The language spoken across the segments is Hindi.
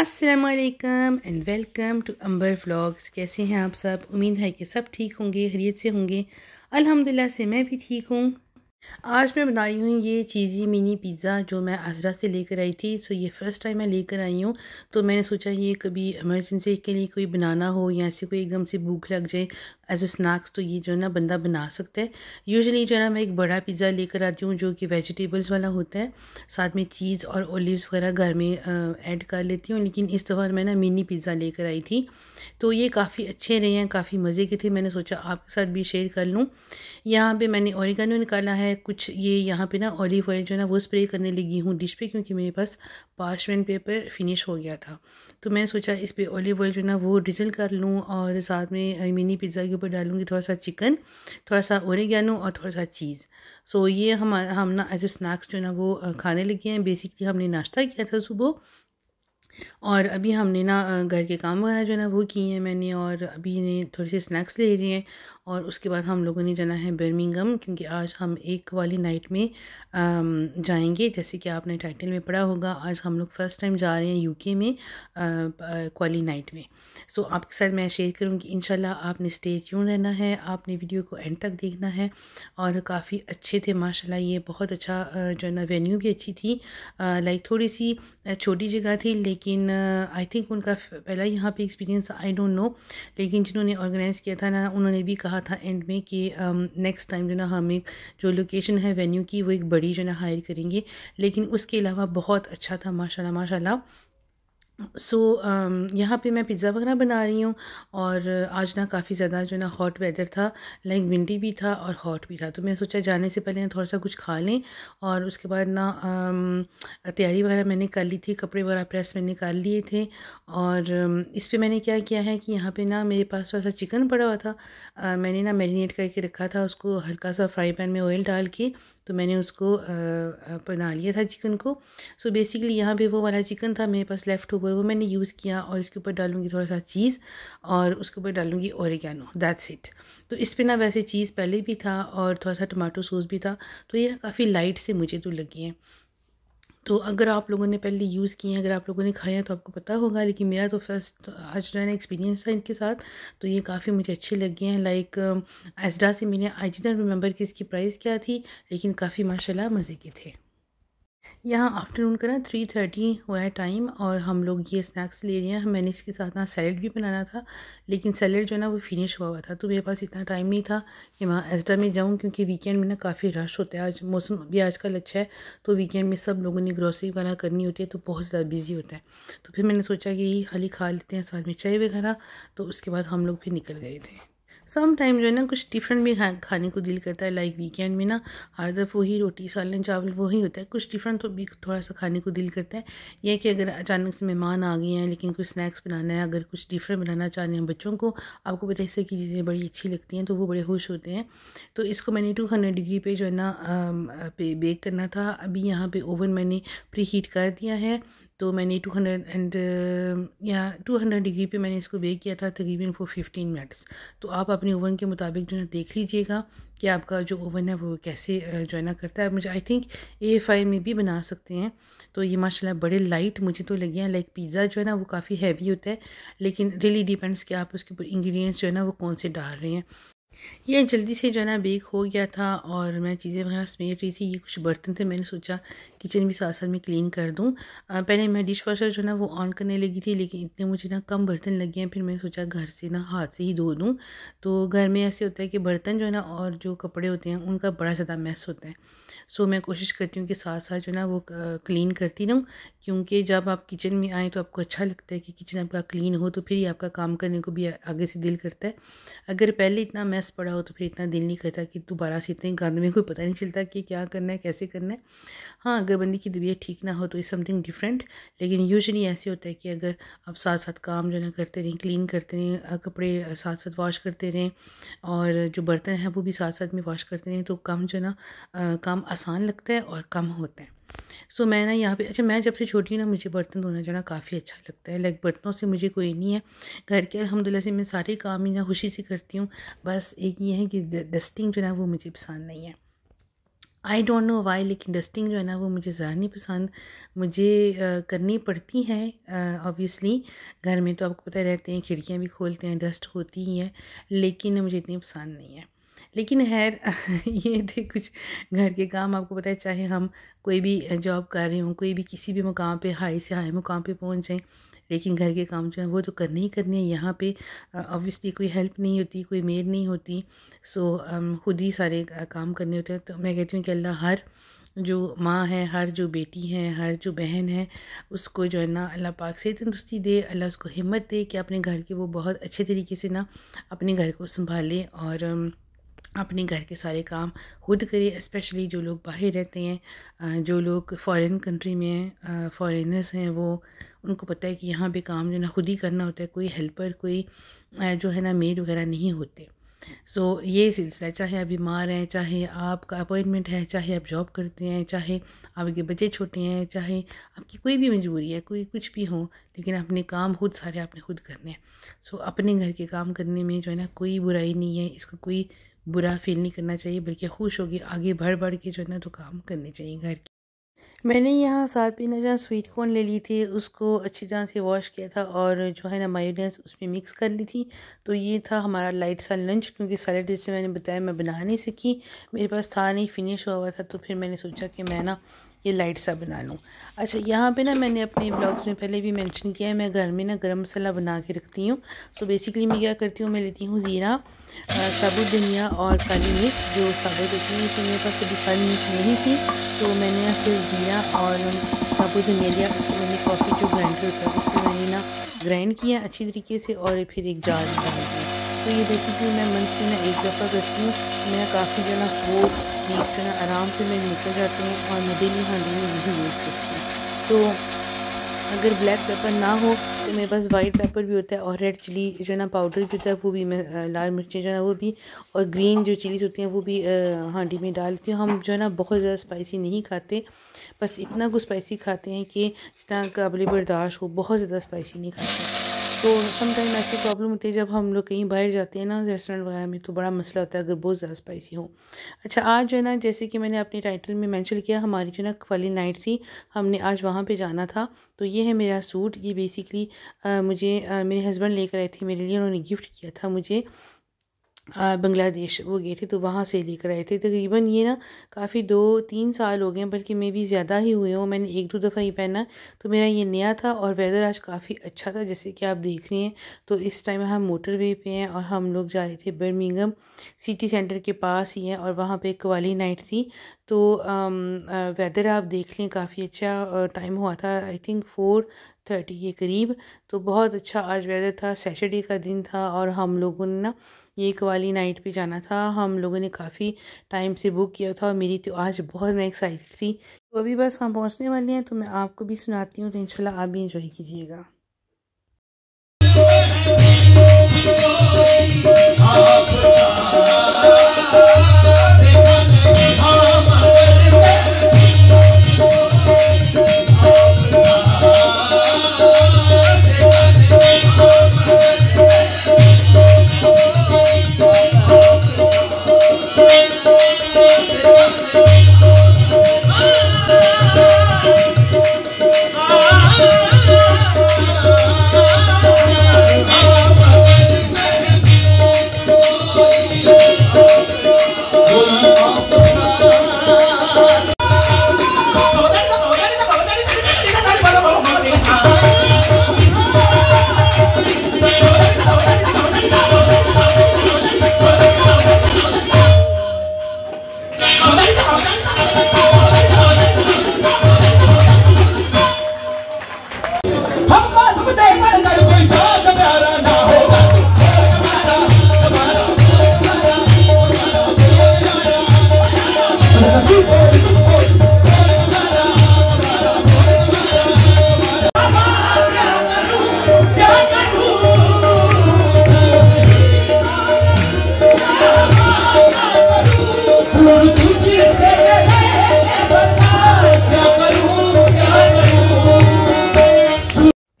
असलकम and welcome to Amber vlogs कैसे हैं आप सब उम्मीद है कि सब ठीक होंगे खरीत से होंगे अल्हम्दुलिल्लाह से मैं भी ठीक हूँ आज मैं बना रही हूँ ये चीज़ी मिनी पिज़्ज़ा जो मैं आजरा से लेकर आई थी सो ये फ़र्स्ट टाइम मैं लेकर आई हूँ तो मैंने सोचा ये कभी इमरजेंसी के लिए कोई बनाना हो या ऐसे कोई एकदम से भूख लग जाए एज अ स्नैक्स तो ये जो है ना बंदा बना सकता है यूजली जो है ना मैं एक बड़ा पिज़्ज़ा लेकर आती हूँ जो कि वेजिटेबल्स वाला होता है साथ में चीज़ और ओलिवस वगैरह घर में ऐड कर लेती हूँ लेकिन इस दफ़ा मैं ना मिनी पिज़्ज़ा लेकर आई थी तो ये काफ़ी अच्छे रहे हैं काफ़ी मज़े के थे मैंने सोचा आपके साथ भी शेयर कर लूँ यहाँ पर मैंने ओरिगानो निकाला है मैं कुछ ये यहाँ पे ना ऑलिव ऑयल जो है ना वो स्प्रे करने लगी हूँ डिश पे क्योंकि मेरे पास पार्चमेंट पेपर फिनिश हो गया था तो मैं सोचा इस पर ऑलिव ऑयल जो है ना वो डिजल कर लूँ और साथ में मिनी पिज़्ज़ा के ऊपर डालूँगी थोड़ा सा चिकन थोड़ा सा ओरेगानो और थोड़ा सा चीज़ सो ये हम हम ना एज ए स्नैक्स जो है ना वो खाने लगे हैं बेसिकली हमने नाश्ता किया था सुबह और अभी हमने ना घर के काम वगैरह जो है ना वो किए हैं मैंने और अभी ने थोड़े से स्नैक्स ले रही हैं और उसके बाद हम लोगों ने जाना है बर्मिंगम क्योंकि आज हम एक वाली नाइट में जाएंगे जैसे कि आपने टाइटल में पढ़ा होगा आज हम लोग फ़र्स्ट टाइम जा रहे हैं यूके में क्वाली नाइट में सो so, आपके साथ मैं शेयर करूँगी इन आपने स्टे क्यों रहना है आपने वीडियो को एंड तक देखना है और काफ़ी अच्छे थे माशाल्लाह ये बहुत अच्छा जो है ना वेन्यू भी अच्छी थी लाइक थोड़ी सी छोटी जगह थी लेकिन आई थिंक उनका पहला यहाँ पे एक्सपीरियंस आई डोंट नो लेकिन जिन्होंने ऑर्गेनाइज़ किया था ना उन्होंने भी कहा कहा था एंड में कि नेक्स्ट um, टाइम जो ना हम एक जो लोकेशन है वेन्यू की वो एक बड़ी जो ना हायर करेंगे लेकिन उसके अलावा बहुत अच्छा था माशाल्लाह माशाल्लाह सो so, um, यहाँ पे मैं पिज़्ज़ा वगैरह बना रही हूँ और आज ना काफ़ी ज़्यादा जो ना हॉट वेदर था लाइक विंडी भी था और हॉट भी था तो मैं सोचा जाने से पहले ना थोड़ा सा कुछ खा लें और उसके बाद ना um, तैयारी वगैरह मैंने कर ली थी कपड़े वगैरह प्रेस मैंने कर लिए थे और um, इस पर मैंने क्या किया है कि यहाँ पे ना मेरे पास थोड़ा सा चिकन पड़ा हुआ था मैंने ना मैरिनेट करके रखा था उसको हल्का सा फ्राई पैन में ऑयल डाल के तो मैंने उसको बना लिया था चिकन को सो बेसिकली यहाँ पे वो वाला चिकन था मेरे पास लेफ़्ट ओवर वो मैंने यूज़ किया और इसके ऊपर डालूंगी थोड़ा सा चीज़ और उसके ऊपर डालूँगी औरगैनो दैट्स इट तो इस पर ना वैसे चीज़ पहले भी था और थोड़ा सा टमाटो सॉस भी था तो ये काफ़ी लाइट से मुझे तो लगी है तो अगर आप लोगों ने पहले यूज़ किए हैं अगर आप लोगों ने खाए हैं तो आपको पता होगा लेकिन मेरा तो फर्स्ट आज जो है ना एक्सपीरियंस था इनके साथ तो ये काफ़ी मुझे अच्छे लगे हैं लाइक एसडा से मैंने आई जी रिमेंबर कि इसकी प्राइस क्या थी लेकिन काफ़ी माशाल्लाह मज़े के थे यहाँ आफ्टरनून का ना थ्री थर्टी हुआ है टाइम और हम लोग ये स्नैक्स ले रहे हैं मैंने इसके साथ ना सैलड भी बनाना था लेकिन सैलड जो है ना वो फिनिश हुआ हुआ था तो मेरे पास इतना टाइम नहीं था कि मैं एस्टा में जाऊँ क्योंकि वीकेंड में ना काफ़ी रश होता है आज मौसम भी आजकल अच्छा है तो वीकेंड में सब लोगों ने ग्रॉसरी वगैरह करनी होती है तो बहुत ज़्यादा बिजी होता है तो फिर मैंने सोचा कि यही खाली खा लेते हैं साथ में चाय वगैरह तो उसके बाद हम लोग फिर निकल गए थे सम टाइम जो है ना कुछ डिफरेंट भी खा, खाने को दिल करता है लाइक वीकेंड में ना हर तरफ वही रोटी सालन चावल वही होता है कुछ डिफरेंट तो भी थोड़ा सा खाने को दिल करता है यह कि अगर अचानक से मेहमान आ गए हैं लेकिन कुछ स्नैक्स बनाना है अगर कुछ डिफरेंट बनाना चाह रहे हैं बच्चों को आपको पता है की चीज़ें बड़ी अच्छी लगती हैं तो वो बड़े खुश होते हैं तो इसको मैंने टू हंड्रेड डिग्री पर जो है ना पे बेक करना था अभी यहाँ पर ओवन मैंने प्री हीट कर दिया है तो मैंने टू हंड्रेड एंड या टू हंड्रेड डिग्री पे मैंने इसको बेक किया था तकरीबन फॉर फिफ्टीन मिनट्स तो आप अपने ओवन के मुताबिक जो है देख लीजिएगा कि आपका जो ओवन है वो कैसे जो है ना करता है मुझे आई थिंक ए फाइव में भी बना सकते हैं तो ये माशाल्लाह बड़े लाइट मुझे तो लगे हैं लाइक पिज़्ज़ा जो है ना वो काफ़ी हैवी होता है लेकिन रियली डिपेंड्स कि आप उसके ऊपर इंग्रेडिएंट्स जो है ना वो कौन से डाल रहे हैं ये जल्दी से जो है ना बेक हो गया था और मैं चीज़ें वगैरह समेट रही थी ये कुछ बर्तन थे मैंने सोचा किचन भी साथ साथ में क्लीन कर दूँ पहले मैं डिश वॉशर जो ना वो ऑन करने लगी थी लेकिन इतने मुझे ना कम बर्तन लगे हैं फिर मैंने सोचा घर से ना हाथ से ही धो दूँ तो घर में ऐसे होता है कि बर्तन जो है ना और जो कपड़े होते हैं उनका बड़ा ज़्यादा मैस होता है सो मैं कोशिश करती हूँ कि साथ साथ जो ना वो क्लीन करती रहूँ क्योंकि जब आप किचन में आएँ तो आपको अच्छा लगता है कि किचन आपका क्लीन हो तो फिर ही आपका काम करने को भी आगे से दिल करता है अगर पहले इतना मैस पड़ा हो तो फिर इतना दिल नहीं करता कि दोबारा से इतने गंद में कोई पता नहीं चलता कि क्या करना है कैसे करना है हाँ अगर बंदी की तबीयत ठीक ना हो तो इज़ समथिंग डिफरेंट लेकिन यूजली ऐसे होता है कि अगर आप साथ साथ काम जो ना करते रहें क्लीन करते रहें कपड़े साथ साथ वॉश करते रहें और जो बर्तन हैं वो भी साथ साथ में वॉश करते रहें तो काम जो ना काम आसान लगता है और कम होता है सो so, मैं ना यहाँ पे अच्छा मैं जब से छोटी हूँ ना मुझे बर्तन धोना जाना काफ़ी अच्छा लगता है लाइक बर्तनों से मुझे कोई नहीं है घर के अलहमदिल्ला से मैं सारे काम ही ना खुशी से करती हूँ बस एक ये है कि डस्टिंग जो ना वो मुझे पसंद नहीं है आई डोंट नो वाई लेकिन डस्टिंग जो है ना वो मुझे ज़्यादा नहीं पसंद मुझे आ, करनी पड़ती हैं ऑब्वियसली घर में तो आपको पता रहते हैं खिड़कियाँ भी खोलते हैं डस्ट होती ही है लेकिन मुझे इतनी पसंद नहीं है लेकिन हैर ये थे कुछ घर के काम आपको पता है चाहे हम कोई भी जॉब कर रहे हों कोई भी किसी भी मुकाम पे हाई से हाई मुकाम पे पहुँच जाएँ लेकिन घर के काम जो है वो तो करने ही करने हैं यहाँ पे ऑब्वियसली कोई हेल्प नहीं होती कोई मेड नहीं होती सो खुद ही सारे काम करने होते हैं तो मैं कहती हूँ कि अल्लाह हर जो माँ है हर जो बेटी है हर जो बहन है उसको जो है ना अल्लाह पाक से तंदुरुस्ती दे अल्लाह उसको हिम्मत दे कि अपने घर के वो बहुत अच्छे तरीके से ना अपने घर को संभाले और अपने घर के सारे काम खुद करें स्पेशली जो लोग बाहर रहते हैं जो लोग फॉरेन कंट्री में हैं फॉरेनर्स हैं वो उनको पता है कि यहाँ पे काम जो है ना खुद ही करना होता है कोई हेल्पर कोई जो है ना मेड वगैरह नहीं होते सो so, ये सिलसिला चाहे आप बीमार हैं चाहे आपका अपॉइंटमेंट है चाहे आप जॉब करते हैं चाहे आपके बच्चे छोटे हैं चाहे आपकी कोई भी मजबूरी है कोई कुछ भी हो लेकिन अपने काम खुद सारे आपने खुद करने हैं सो so, अपने घर के काम करने में जो है ना कोई बुराई नहीं है इसको कोई बुरा फील नहीं करना चाहिए बल्कि खुश होगी आगे बढ़ बढ़ के जो है ना तो काम करने चाहिए घर के मैंने यहाँ साथ भी ना जहाँ स्वीट कॉर्न ले ली थी उसको अच्छी तरह से वॉश किया था और जो है ना मायोनेस उसमें मिक्स कर ली थी तो ये था हमारा लाइट सा लंच क्योंकि सैलड जैसे मैंने बताया मैं बना नहीं सकी मेरे पास था नहीं फिनिश हुआ हुआ था तो फिर मैंने सोचा कि मैं ना ये लाइट सा बना लूँ अच्छा यहाँ पे ना मैंने अपने ब्लॉग्स में पहले भी मेंशन किया है मैं घर में ना गरम मसाला बना के रखती हूँ सो बेसिकली मैं क्या करती हूँ मैं लेती हूँ ज़ीरा साबुत धनिया और काली मिर्च जो साबुत होती है तो मेरे पास कभी काली मिर्च नहीं थी तो मैंने यहाँ सिर्फ ज़ीरा और साबुत धनिया लिया उसको मैंने कॉफ़ी जो ग्राइंड होता है उसको मैंने ना ग्राइंड किया अच्छी तरीके से और फिर एक जार बना दिया तो ये रेसिपी मैं मंथली में एक दफ़ा करती हूँ मैं काफ़ी जना वो यूज करना आराम से मैं निकल जाती हूँ और मैं डेली हांडी में यही यूज़ करती हूँ तो अगर ब्लैक पेपर ना हो तो मेरे पास वाइट पेपर भी होता है और रेड चिली जो है ना पाउडर भी होता है वो भी मैं लाल मिर्चें जो है ना वो भी और ग्रीन जो चिलीज़ होती हैं वो भी हांडी में डालती हूँ हम जो है ना बहुत ज़्यादा स्पाइसी नहीं खाते बस इतना कुछ स्पाइसी खाते हैं कि जितना काबिल बर्दाश्त हो बहुत ज़्यादा स्पाइसी नहीं खाते तो समटाइम ऐसी प्रॉब्लम होती है जब हम लोग कहीं बाहर जाते हैं ना रेस्टोरेंट वगैरह में तो बड़ा मसला होता है अगर बहुत ज़्यादा स्पाइसी हो अच्छा आज जो है ना जैसे कि मैंने अपने टाइटल में मेंशन किया हमारी जो है ना वाली नाइट थी हमने आज वहाँ पे जाना था तो ये है मेरा सूट ये बेसिकली आ, मुझे आ, मेरे हस्बैंड लेकर आए थे मेरे लिए उन्होंने गिफ्ट किया था मुझे बांग्लादेश वो गए थे तो वहाँ से लेकर आए थे तकरीबन ये ना काफ़ी दो तीन साल हो गए बल्कि मैं भी ज़्यादा ही हुए हूँ मैंने एक दो दफ़ा ही पहना तो मेरा ये नया था और वेदर आज काफ़ी अच्छा था जैसे कि आप देख रहे हैं तो इस टाइम हम मोटरवे पे हैं और हम लोग जा रहे थे बर्मिंगम सिटी सेंटर के पास ही हैं और वहाँ पर कवाली नाइट थी तो वेदर आप देख लें काफ़ी अच्छा टाइम हुआ था आई थिंक फोर थर्टी के करीब तो बहुत अच्छा आज वेदर था सैटरडे का दिन था और हम लोगों ने ना ये वाली नाइट पे जाना था हम लोगों ने काफ़ी टाइम से बुक किया था और मेरी तो आज बहुत मैं एक्साइटेड थी तो अभी बस हम पहुंचने वाले हैं तो मैं आपको भी सुनाती हूँ तो इनशाला आप भी इंजॉय कीजिएगा आप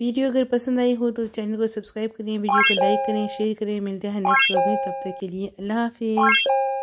वीडियो अगर पसंद आई हो तो चैनल को सब्सक्राइब करें वीडियो को लाइक करें शेयर करें मिलते हैं नेक्स्ट व्लॉग में तब तक के लिए अल्लाह हाफिज़